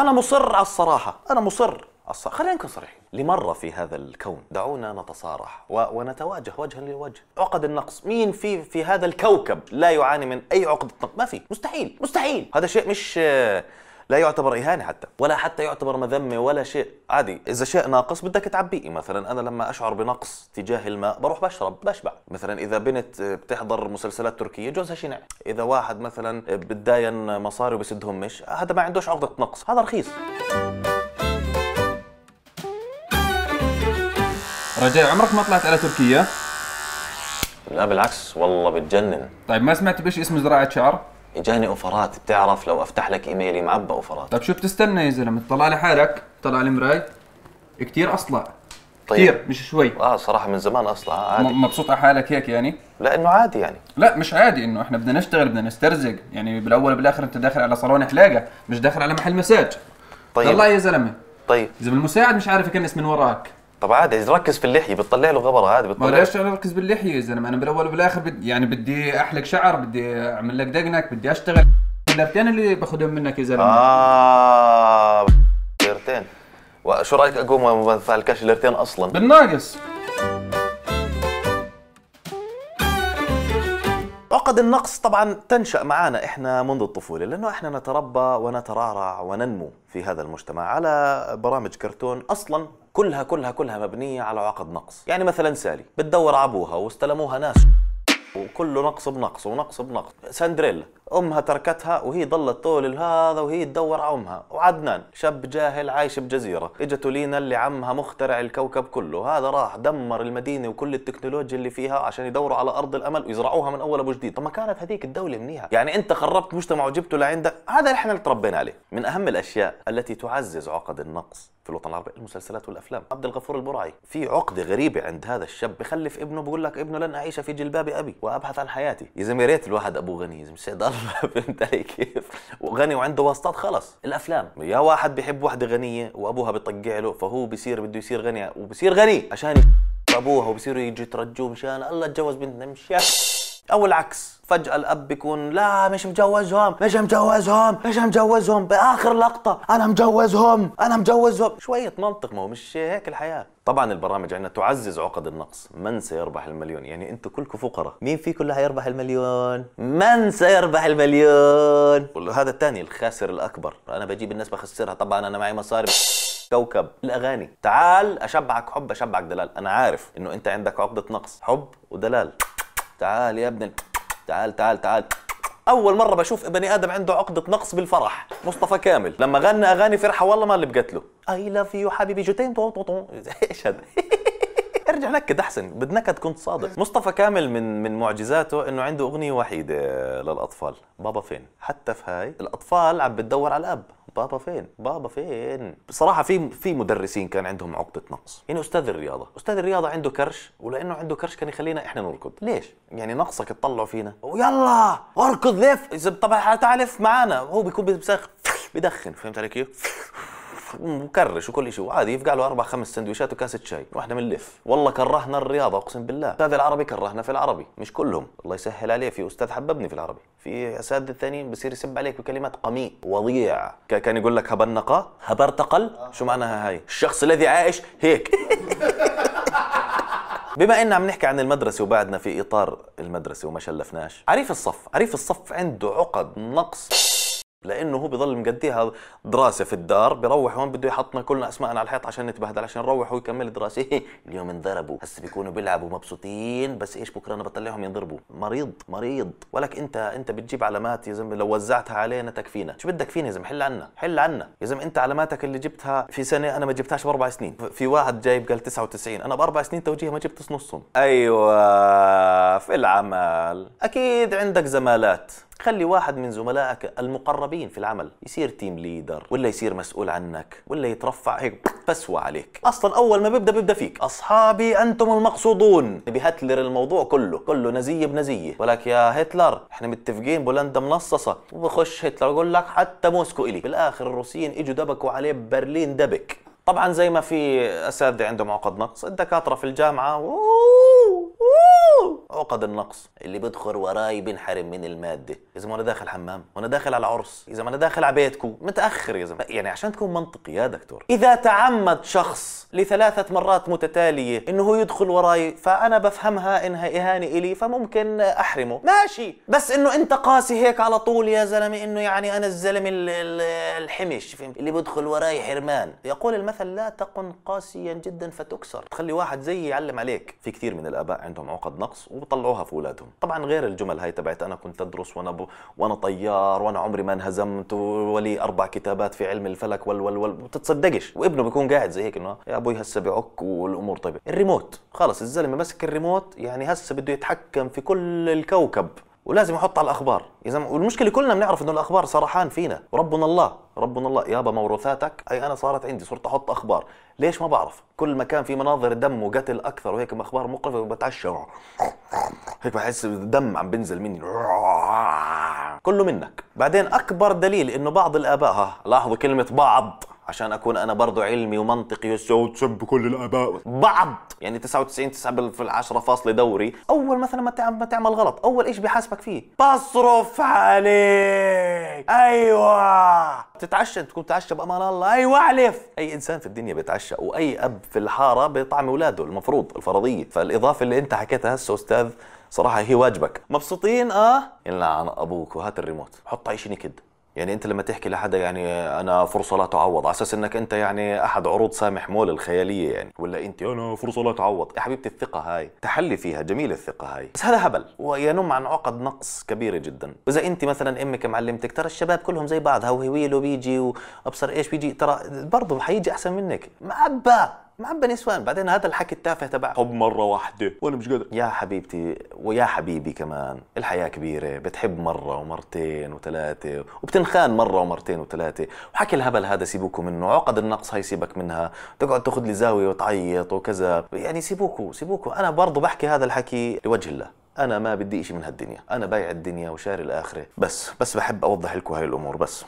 انا مصر على الصراحه انا مصر الصراحة. خلينا نكون صريحين لمرة في هذا الكون دعونا نتصارح و... ونتواجه وجها لوجه عقد النقص مين في في هذا الكوكب لا يعاني من أي عقدة نقص ما في مستحيل مستحيل هذا شيء مش لا يعتبر اهانه حتى ولا حتى يعتبر مذمه ولا شيء عادي اذا شيء ناقص بدك تعبيه مثلا انا لما اشعر بنقص تجاه الماء بروح بشرب بشبع مثلا اذا بنت بتحضر مسلسلات تركيه جوزها شنع اذا واحد مثلا بتداين مصاري وبسدهم مش هذا ما عندوش عقده نقص هذا رخيص رجاء عمرك ما طلعت على تركيا لا بالعكس والله بتجنن طيب ما سمعت بشيء اسمه زراعه شعر اجاني اوفرات بتعرف لو افتح لك ايميلي معبى اوفرات طيب شو بتستنى يا زلمه طلع لي حالك طلع لي مراي كثير اصلع طيب. كثير مش شوي اه صراحه من زمان اصلع آه، عادي مبسوط على حالك هيك يعني لا انه عادي يعني لا مش عادي انه احنا بدنا نشتغل بدنا نسترزق يعني بالاول وبالاخر انت داخل على صالون حلاقه مش داخل على محل مساج طيب طلع يا زلمه طيب اذا المساعد مش عارف يكنس من وراك طب عادي ركز في اللحيه بتطلع له غبره عادي بتطلع ليش انا اركز باللحيه يا زلمه انا بالاول وبالاخر بدي يعني بدي احلق شعر بدي اعمل لك دقنك بدي اشتغل اللابتين اللي باخذهم منك يا زلمه اه ليرتين وشو رايك اقوم فالكاش ليرتين اصلا بالناقص عقد النقص طبعا تنشا معنا احنا منذ الطفوله لانه احنا نتربى ونترعرع وننمو في هذا المجتمع على برامج كرتون اصلا كلها كلها كلها مبنيه على عقد نقص يعني مثلا سالي بتدور عبوها واستلموها ناس وكله نقص بنقص ونقص بنقص سندريلا امها تركتها وهي ظلت طول هذا وهي تدور على امها وعدنان شاب جاهل عايش بجزيره اجت لينا اللي عمها مخترع الكوكب كله هذا راح دمر المدينه وكل التكنولوجيا اللي فيها عشان يدوروا على ارض الامل ويزرعوها من اول ابو جديد طب ما كانت هذيك الدوله منيحه يعني انت خربت مجتمع وجبته لعندك هذا اللي احنا تربينا عليه من اهم الاشياء التي تعزز عقد النقص في الوطن العربي المسلسلات والافلام عبد الغفور البرعي في عقده غريبه عند هذا الشاب بخلف ابنه بقول لك ابنه لن اعيش في جلباب ابي وابحث عن حياتي يا ريت الواحد ابو غني يا فهمت علي كيف وغني وعنده واسطات خلص الافلام يا واحد بيحب وحده غنيه وابوها بيطقع له فهو بصير بده يصير غني وبصير غني عشان ابوها وبصيروا يجوا يترجوه مشان الله اتجوز بنتنا مش او العكس فجأة الأب بيكون لا مش مجوزهم مش مجوزهم مش مجوزهم بآخر لقطة أنا مجوزهم أنا مجوزهم شوية منطق ما هو مش هيك الحياة طبعا البرامج عندنا تعزز عقد النقص من سيربح المليون يعني انتم كلكم فقراء مين فيكم اللي هيربح المليون من سيربح المليون وهذا الثاني الخاسر الاكبر انا بجيب الناس بخسرها طبعا انا معي مصاري كوكب الاغاني تعال اشبعك حب اشبعك دلال انا عارف انه انت عندك عقده نقص حب ودلال تعال يا ابن تعال تعال تعال اول مره بشوف بني ادم عنده عقده نقص بالفرح مصطفى كامل لما غنى اغاني فرحه والله ما اللي بقت له اي لاف يو حبيبي جوتين طون طون ايش هذا ارجع نكد احسن بدنكد كنت صادق مصطفى كامل من من معجزاته انه عنده اغنيه وحيده للاطفال بابا فين حتى في هاي الاطفال عم بتدور على الاب بابا فين بابا فين بصراحه في في مدرسين كان عندهم عقده نقص يعني استاذ الرياضه استاذ الرياضه عنده كرش ولانه عنده كرش كان يخلينا احنا نركض ليش يعني نقصك تطلع فينا ويلا اركض لف طبعا تعال لف معانا هو بيكون بيسخ بدخن فهمت علي كيف مكرش وكل شيء وعادي يفقع له اربع خمس سندويشات وكاسه شاي واحنا بنلف والله كرهنا الرياضه اقسم بالله استاذ العربي كرهنا في العربي مش كلهم الله يسهل عليه في استاذ حببني في العربي في اساتذه ثانيين بصير يسب عليك بكلمات قميء وضيع كان يقول لك هبنقه هبرتقل شو معناها هاي الشخص الذي عايش هيك بما اننا عم نحكي عن المدرسه وبعدنا في اطار المدرسه وما شلفناش عريف الصف عريف الصف عنده عقد نقص لانه هو بضل مقديها دراسه في الدار بروح هون بده يحطنا كلنا اسماءنا على الحيط عشان نتبهدل عشان نروح ويكمل دراسه اليوم انضربوا هسه بيكونوا بيلعبوا مبسوطين بس ايش بكره انا بطلعهم ينضربوا مريض مريض ولك انت انت بتجيب علامات يا زلمه لو وزعتها علينا تكفينا شو بدك فينا يا زلمه حل عنا حل عنا يا زلمه انت علاماتك اللي جبتها في سنه انا ما جبتهاش باربع سنين في واحد جايب قال 99 انا باربع سنين توجيه ما جبتش نصهم ايوه في العمل أكيد عندك زمالات خلي واحد من زملائك المقربين في العمل يصير تيم ليدر ولا يصير مسؤول عنك ولا يترفع هيك فسوى عليك اصلا اول ما بيبدا بيبدا فيك اصحابي انتم المقصودون بهتلر الموضوع كله كله نزيه بنزيه ولك يا هتلر احنا متفقين بولندا منصصه وبخش هتلر يقول لك حتى موسكو الي بالاخر الروسيين اجوا دبكوا عليه ببرلين دبك طبعا زي ما في اساتذه عندهم عقد نقص الدكاتره في الجامعه فقد النقص اللي بيدخل وراي بينحرم من الماده اذا ما انا داخل حمام وانا داخل على عرس اذا ما انا داخل على بيتكم متاخر يا زلمه يعني عشان تكون منطقي يا دكتور اذا تعمد شخص لثلاثه مرات متتاليه انه هو يدخل وراي فانا بفهمها انها اهانه الي فممكن احرمه ماشي بس انه انت قاسي هيك على طول يا زلمه انه يعني انا الزلمه الحمش اللي بدخل وراي حرمان يقول المثل لا تقن قاسيا جدا فتكسر تخلي واحد زيي يعلم عليك في كثير من الاباء عندهم عقد نقص وبطلع طلعوها في اولادهم طبعا غير الجمل هاي تبعت انا كنت ادرس وانا وانا طيار وانا عمري ما انهزمت ولي اربع كتابات في علم الفلك وال وال وال بتتصدقش وابنه بيكون قاعد زي هيك انه يا ابوي هسه بعك والامور طيبه الريموت خلص الزلمه مسك الريموت يعني هسه بده يتحكم في كل الكوكب ولازم يحط على الاخبار يا زلمه والمشكله كلنا بنعرف انه الاخبار سرحان فينا ربنا الله ربنا الله يابا موروثاتك اي انا صارت عندي صرت احط اخبار ليش ما بعرف كل مكان في مناظر دم وقتل اكثر وهيك اخبار مقرفه وبتعشى هيك بحس الدم عم بنزل مني كله منك بعدين اكبر دليل انه بعض الاباء ها لاحظوا كلمه بعض عشان اكون انا برضو علمي ومنطقي وتسب كل الاباء بعض يعني 99 9 في العشرة فاصلة دوري اول مثلا ما تعمل غلط اول ايش بحاسبك فيه بصرف عليك ايوه تتعشى انت تكون تعشى بامان الله ايوه علف اي انسان في الدنيا بيتعشى واي اب في الحاره بيطعم اولاده المفروض الفرضيه فالاضافه اللي انت حكيتها هسه استاذ صراحه هي واجبك مبسوطين اه يلا عن ابوك وهات الريموت حط عيشني كده يعني انت لما تحكي لحدا يعني انا فرصه لا تعوض على اساس انك انت يعني احد عروض سامح مول الخياليه يعني ولا انت انا فرصه لا تعوض يا حبيبتي الثقه هاي تحلي فيها جميل الثقه هاي بس هذا هبل وينم عن عقد نقص كبيره جدا واذا انت مثلا امك معلمتك ترى الشباب كلهم زي بعض هو بيجي وابصر ايش بيجي ترى برضه حيجي احسن منك معبى معبى نسوان بعدين هذا الحكي التافه تبع حب مره واحده وانا مش قادر يا حبيبتي ويا حبيبي كمان الحياه كبيره بتحب مره ومرتين وثلاثه وبتنخان مره ومرتين وثلاثه وحكي الهبل هذا سيبوكوا منه عقد النقص هاي سيبك منها تقعد تاخذ لي زاويه وتعيط وكذا يعني سيبوكوا سيبوكوا انا برضه بحكي هذا الحكي لوجه الله انا ما بدي شيء من هالدنيا انا بايع الدنيا وشاري الاخره بس بس بحب اوضح لكم هاي الامور بس